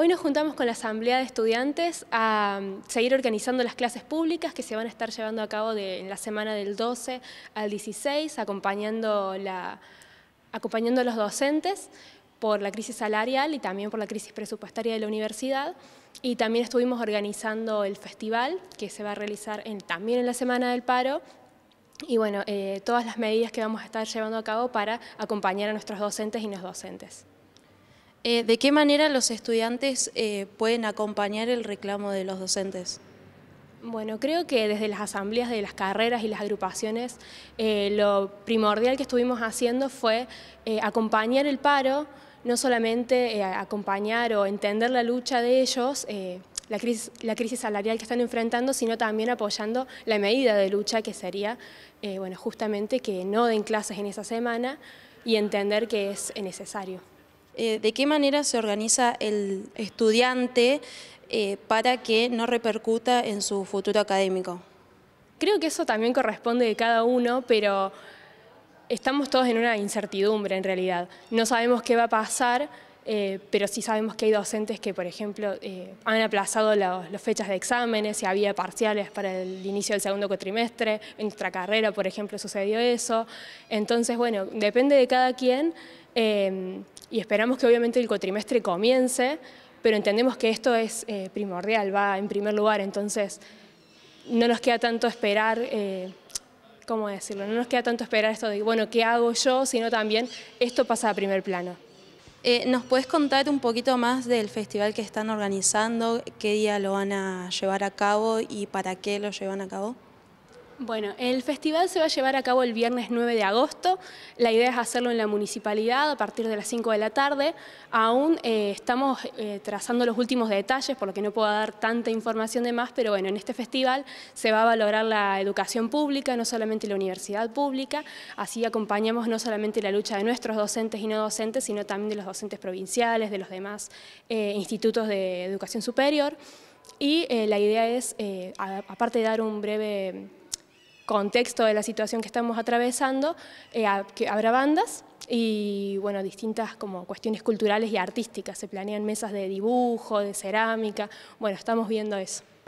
Hoy nos juntamos con la Asamblea de Estudiantes a mm, seguir organizando las clases públicas que se van a estar llevando a cabo en la semana del 12 al 16, acompañando, a los docentes por la crisis salarial y también por la crisis presupuestaria de la universidad. Y también estuvimos organizando el festival que se va a realizar también en la Semana del Paro y bueno, eh, todas las medidas que vamos a estar llevando a cabo para acompañar a nuestros docentes y nos docentes. Eh, ¿De qué manera los estudiantes eh, pueden acompañar el reclamo de los docentes? Bueno, creo que desde las asambleas de las carreras y las agrupaciones, eh, lo primordial que estuvimos haciendo fue acompañar el paro, no solamente acompañar o entender la lucha de ellos, la crisis, salarial que están enfrentando, sino también apoyando la medida de lucha que sería, bueno, justamente que no den clases en esa semana y entender que es necesario. Eh, de qué manera se organiza el estudiante eh, para que no repercuta en su futuro académico. Creo que eso también corresponde de cada uno, pero estamos todos en una incertidumbre en realidad. No sabemos qué va a pasar, eh, pero sí sabemos que hay docentes que, por ejemplo, han aplazado las fechas de exámenes y había parciales para el inicio del segundo cuatrimestre. En nuestra carrera, por ejemplo, sucedió eso. Entonces, bueno, depende de cada quien. Em, y esperamos que obviamente el cuatrimestre comience, pero entendemos que esto es eh, primordial, va en primer lugar, entonces no nos queda tanto esperar, eh, ¿cómo decirlo? No nos queda tanto esperar esto de, bueno, ¿qué hago yo? Sino también esto pasa a primer plano. Eh, ¿Nos puedes contar un poquito más del festival que están organizando? ¿Qué día lo van a llevar a cabo y para qué lo llevan a cabo? Bueno, el festival se va a llevar a cabo el viernes 9 de agosto. La idea es hacerlo en la municipalidad a partir de las 5 de la tarde. Aún eh, estamos eh, trazando los últimos detalles, por lo que no puedo dar tanta información de más, pero bueno, en este festival se va a valorar la educación pública, no solamente la universidad pública, así acompañamos no solamente la lucha de nuestros docentes y no docentes, sino también de los docentes provinciales, de los demás eh, institutos de educación superior. Y la idea es, aparte de dar un breve contexto de la situación que estamos atravesando, eh, que habrá bandas y bueno, distintas como cuestiones culturales y artísticas. Se planean mesas de dibujo, de cerámica, bueno, estamos viendo eso.